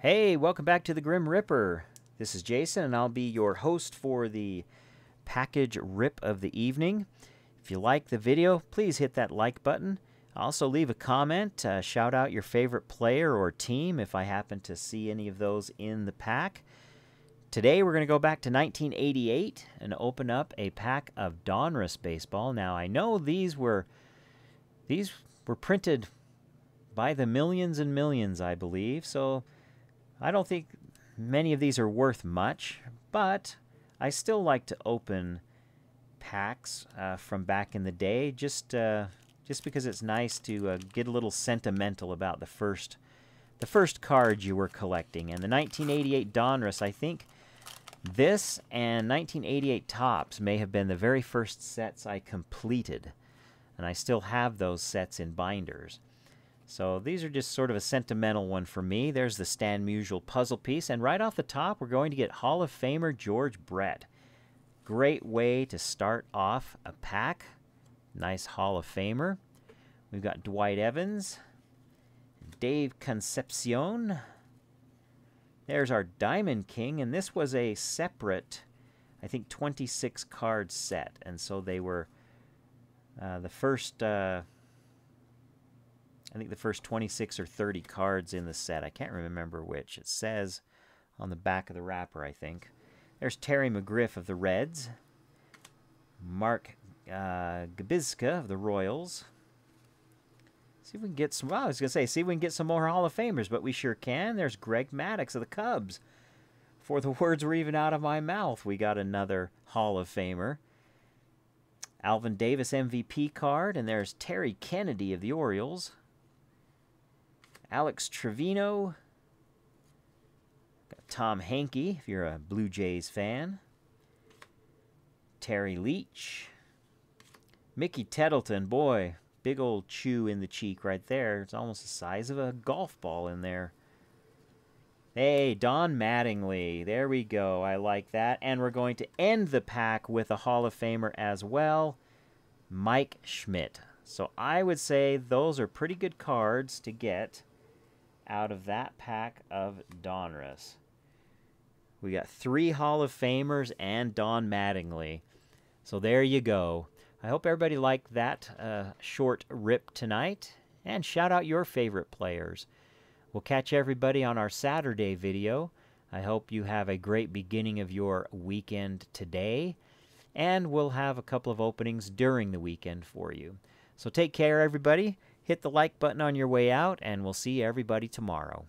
Hey, welcome back to the Grim Ripper. This is Jason, and I'll be your host for the package rip of the evening. If you like the video, please hit that like button. Also, leave a comment, uh, shout out your favorite player or team if I happen to see any of those in the pack. Today, we're going to go back to 1988 and open up a pack of Donruss baseball. Now, I know these were these were printed by the millions and millions, I believe, so I don't think many of these are worth much, but I still like to open packs uh, from back in the day just uh, just because it's nice to uh, get a little sentimental about the first the first cards you were collecting. And the 1988 Donruss, I think this and 1988 Tops may have been the very first sets I completed. And I still have those sets in binders. So these are just sort of a sentimental one for me. There's the Stan Musial puzzle piece, and right off the top, we're going to get Hall of Famer George Brett. Great way to start off a pack. Nice Hall of Famer. We've got Dwight Evans, Dave Concepcion. There's our Diamond King, and this was a separate, I think, 26 card set, and so they were uh, the first. Uh, I think the first 26 or 30 cards in the set. I can't remember which. It says on the back of the wrapper, I think. There's Terry McGriff of the Reds, Mark uh, Gabizka of the Royals. See if we can get some. Well, I was gonna say, see if we can get some more Hall of Famers, but we sure can. There's Greg Maddox of the Cubs. Before the words were even out of my mouth, we got another Hall of Famer. Alvin Davis MVP card, and there's Terry Kennedy of the Orioles. Alex Trevino. Got Tom Hankey, if you're a Blue Jays fan. Terry Leach. Mickey Tettleton, boy, big old chew in the cheek right there. It's almost the size of a golf ball in there. Hey, Don Mattingly. There we go. I like that. And we're going to end the pack with a Hall of Famer as well, Mike Schmidt. So I would say those are pretty good cards to get out of that pack of Donruss. We got three Hall of Famers and Don Mattingly. So there you go. I hope everybody liked that uh, short rip tonight. And shout out your favorite players. We'll catch everybody on our Saturday video. I hope you have a great beginning of your weekend today. And we'll have a couple of openings during the weekend for you. So take care, everybody. Hit the like button on your way out, and we'll see everybody tomorrow.